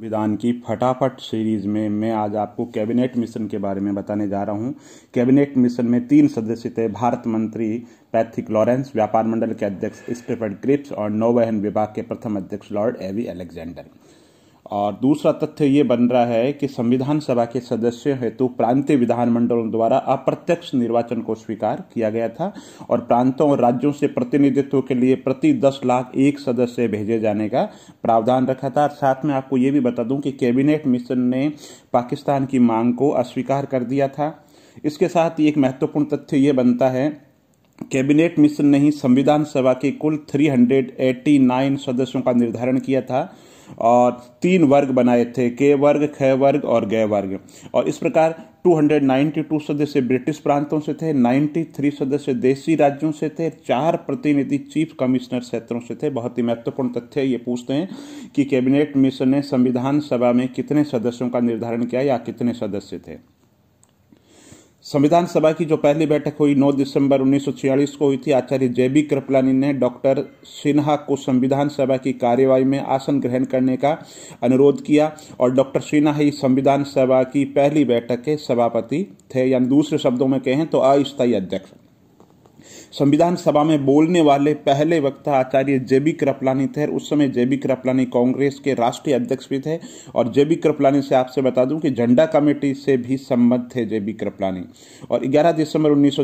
विधान की फटाफट सीरीज में मैं आज आपको कैबिनेट मिशन के बारे में बताने जा रहा हूं कैबिनेट मिशन में तीन सदस्य थे भारत मंत्री पैथिक लॉरेंस व्यापार मंडल के अध्यक्ष स्टेफर्ड क्रिप्स और नौवहन विभाग के प्रथम अध्यक्ष लॉर्ड एवी अलेक्जेंडर और दूसरा तथ्य ये बन रहा है कि संविधान सभा के सदस्य हेतु प्रांतीय विधानमंडलों द्वारा अप्रत्यक्ष निर्वाचन को स्वीकार किया गया था और प्रांतों और राज्यों से प्रतिनिधित्व के लिए प्रति दस लाख एक सदस्य भेजे जाने का प्रावधान रखा था साथ में आपको ये भी बता दूं कि कैबिनेट मिशन ने पाकिस्तान की मांग को अस्वीकार कर दिया था इसके साथ ही एक महत्वपूर्ण तथ्य ये बनता है कैबिनेट मिशन ने ही संविधान सभा के कुल 389 सदस्यों का निर्धारण किया था और तीन वर्ग बनाए थे के वर्ग ख वर्ग और गय वर्ग और इस प्रकार 292 सदस्य ब्रिटिश प्रांतों से थे 93 सदस्य देशी राज्यों से थे चार प्रतिनिधि चीफ कमिश्नर क्षेत्रों से थे बहुत ही महत्वपूर्ण तथ्य ये पूछते हैं कि कैबिनेट मिशन ने संविधान सभा में कितने सदस्यों का निर्धारण किया या कितने सदस्य थे संविधान सभा की जो पहली बैठक हुई 9 दिसंबर 1946 को हुई थी आचार्य जे बी कृपलानी ने डॉक्टर सिन्हा को संविधान सभा की कार्यवाही में आसन ग्रहण करने का अनुरोध किया और डॉक्टर सिन्हा ही संविधान सभा की पहली बैठक के सभापति थे यानी दूसरे शब्दों में कहें तो अस्थायी अध्यक्ष संविधान सभा में बोलने वाले पहले वक्ता आचार्य जे बी कृपलानी थे उस समय जे बी कृपलानी कांग्रेस के राष्ट्रीय अध्यक्ष भी थे और जे बी कृपलानी से आपसे बता दूं कि झंडा कमेटी से भी संबद्ध थे जे बी कृपलानी और 11 दिसंबर उन्नीस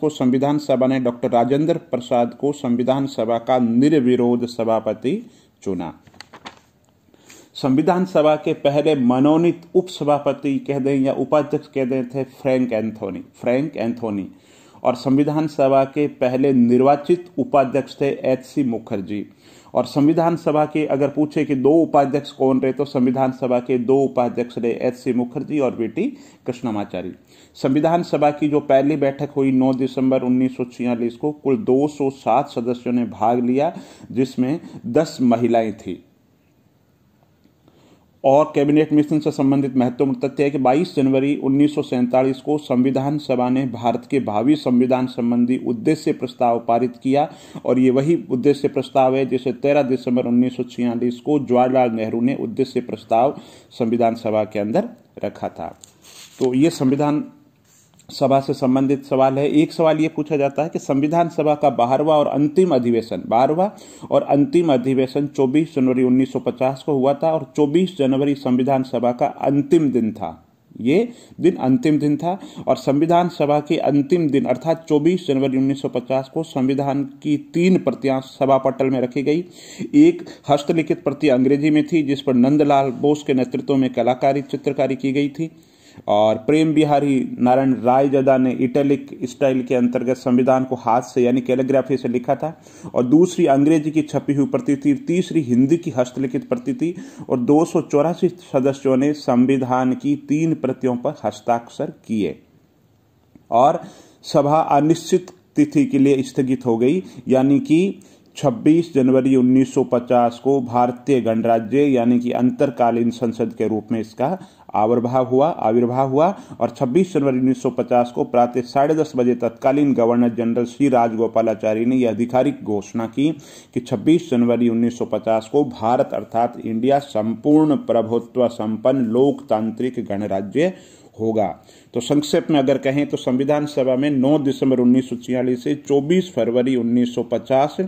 को संविधान सभा ने डॉक्टर राजेंद्र प्रसाद को संविधान सभा का निर्विरोध सभापति चुना संविधान सभा के पहले मनोनीत उपसभापति कह दें या उपाध्यक्ष कह दें थे फ्रैंक एंथोनी फ्रैंक एंथोनी और संविधान सभा के पहले निर्वाचित उपाध्यक्ष थे एच सी मुखर्जी और संविधान सभा के अगर पूछे कि दो उपाध्यक्ष कौन रहे तो संविधान सभा के दो उपाध्यक्ष रहे एच सी मुखर्जी और बेटी कृष्णमाचारी संविधान सभा की जो पहली बैठक हुई 9 दिसंबर उन्नीस को कुल 207 सदस्यों ने भाग लिया जिसमें 10 महिलाएं थीं और कैबिनेट मिशन से संबंधित महत्वपूर्ण तथ्य है कि 22 जनवरी उन्नीस को संविधान सभा ने भारत के भावी संविधान संबंधी उद्देश्य प्रस्ताव पारित किया और ये वही उद्देश्य प्रस्ताव है जिसे 13 दिसंबर उन्नीस को जवाहरलाल नेहरू ने उद्देश्य प्रस्ताव संविधान सभा के अंदर रखा था तो ये संविधान सभा से संबंधित सवाल है एक सवाल ये पूछा जाता है कि संविधान सभा का बारहवा और अंतिम अधिवेशन बारहवा और अंतिम अधिवेशन 24 जनवरी 1950 को हुआ था और 24 जनवरी संविधान सभा का अंतिम दिन था ये दिन अंतिम दिन था और संविधान सभा के अंतिम दिन अर्थात 24 जनवरी 1950 को संविधान की तीन प्रतियां सभा पटल में रखी गई एक हस्तलिखित प्रति अंग्रेजी में थी जिस पर नंदलाल बोस के नेतृत्व में कलाकारी चित्रकारी की गई थी और प्रेम बिहारी नारायण राय जदा ने इटैलिक स्टाइल के अंतर्गत संविधान को हाथ से यानी कैलीग्राफी से लिखा था और दूसरी अंग्रेजी की छपी हुई प्रतिति तीसरी हिंदी की हस्तलिखित प्रतिति और दो सदस्यों ने संविधान की तीन प्रतियों पर हस्ताक्षर किए और सभा अनिश्चित तिथि के लिए स्थगित हो गई यानी कि 26 जनवरी 1950 को भारतीय गणराज्य यानी कि अंतरकालीन संसद के रूप में इसका आविर्भाव हुआ आविर्भाव हुआ और 26 जनवरी 1950 को प्रातः साढ़े दस बजे तत्कालीन गवर्नर जनरल श्री राजगोपालाचारी ने यह आधिकारिक घोषणा की कि 26 जनवरी 1950 को भारत अर्थात इंडिया संपूर्ण प्रभुत्व संपन्न लोकतांत्रिक गणराज्य होगा तो संक्षेप में अगर कहें तो संविधान सभा में 9 दिसंबर उन्नीस से 24 फरवरी 1950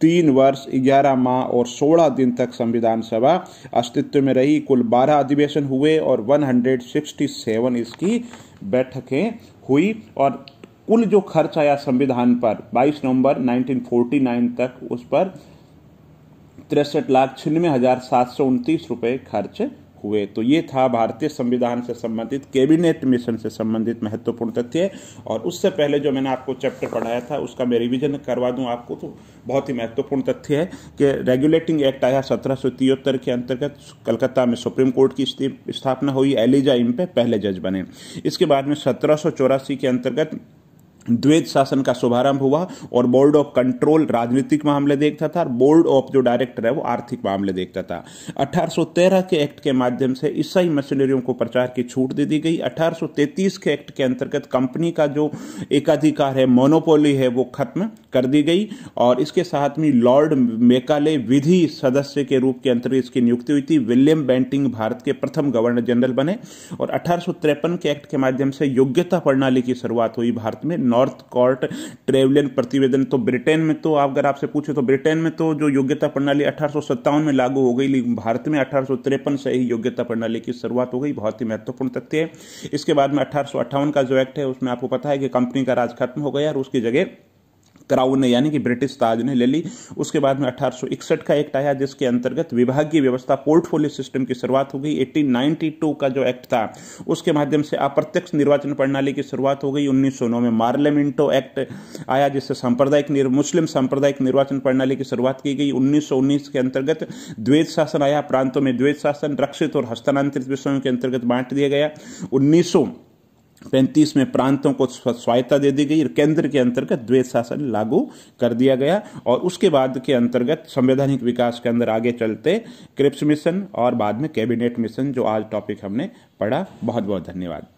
तीन वर्ष 11 माह और 16 दिन तक संविधान सभा अस्तित्व में रही कुल 12 अधिवेशन हुए और 167 इसकी बैठकें हुई और कुल जो खर्च आया संविधान पर 22 नवंबर 1949 तक उस पर तिरसठ लाख छियानवे हजार सात सौ उनतीस रुपये खर्च हुए तो ये था भारतीय संविधान से संबंधित कैबिनेट मिशन से संबंधित महत्वपूर्ण तथ्य और उससे पहले जो मैंने आपको चैप्टर पढ़ाया था उसका मैं रिविजन करवा दूँ आपको तो बहुत ही महत्वपूर्ण तथ्य है कि रेगुलेटिंग एक्ट आया सत्रह के अंतर्गत कलकत्ता में सुप्रीम कोर्ट की स्थापना हुई एलिजा इम पे पहले जज बने इसके बाद में सत्रह के अंतर्गत द्वैत शासन का शुभारंभ हुआ और बोर्ड ऑफ कंट्रोल राजनीतिक मामले देखता था और बोर्ड ऑफ जो डायरेक्टर है वो आर्थिक मामले देखता था 1813 के एक्ट के माध्यम से ईसाई मशीनरियों को प्रचार की छूट दे दी गई 1833 के एक्ट के अंतर्गत कंपनी का जो एकाधिकार है मोनोपोली है वो खत्म कर दी गई और इसके साथ में लॉर्ड मेकाले विधि सदस्य के रूप के अंतर्गत इसकी नियुक्ति हुई थी विलियम बैंटिंग भारत के प्रथम गवर्नर जनरल बने और अठारह के एक्ट के माध्यम से योग्यता प्रणाली की शुरुआत हुई भारत में नॉर्थ कॉर्ट ट्रेवलियन प्रतिवेदन तो ब्रिटेन में तो अगर आपसे पूछे तो ब्रिटेन में तो जो योग्यता प्रणाली अठारह में लागू हो गई लेकिन भारत में अठारह से ही योग्यता प्रणाली की शुरुआत हो गई बहुत ही महत्वपूर्ण तथ्य है इसके बाद में अठारह का जो एक्ट है उसमें आपको पता है कि कंपनी का राज खत्म हो गया और उसकी जगह क्राउन ने यानी कि ब्रिटिश ताज ने ले ली उसके बाद में 1861 का एक्ट आया जिसके अंतर्गत विभागीय व्यवस्था पोर्टफोलियो सिस्टम की शुरुआत हो गई 1892 का जो एक्ट था उसके माध्यम से अप्रत्यक्ष निर्वाचन प्रणाली की शुरुआत हो गई 1909 में मार्लेमिंटो एक्ट आया जिससे सांप्रदायिक मुस्लिम सांप्रदायिक निर्वाचन प्रणाली की शुरुआत की गई उन्नीस के अंतर्गत द्वैत शासन आया प्रांतों में द्वैत शासन रक्षित और हस्तांतरित विषयों के अंतर्गत बांट दिया गया उन्नीस पैंतीस में प्रांतों को स्वायत्ता दे दी गई और केंद्र के अंतर्गत द्वैत शासन लागू कर दिया गया और उसके बाद के अंतर्गत संवैधानिक विकास के अंदर आगे चलते क्रिप्स मिशन और बाद में कैबिनेट मिशन जो आज टॉपिक हमने पढ़ा बहुत बहुत धन्यवाद